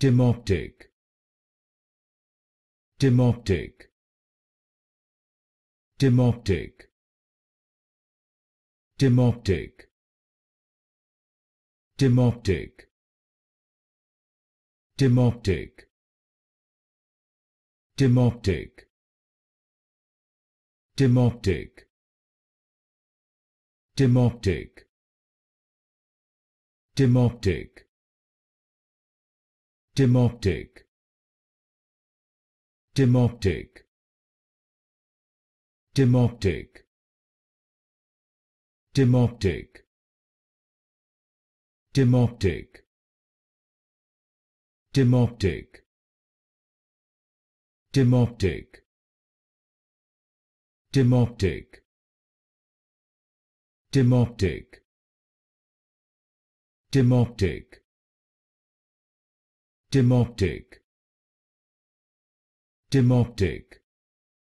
Demoptic Demoptic Demoptic Demoptic Demoptic Demoptic Demoptic Demoptic Demoptic Demoptic Demoptic Demoptic Demoptic Demoptic Demoptic Demoptic Demoptic Demoptic Demoptic Demoptic Demoptic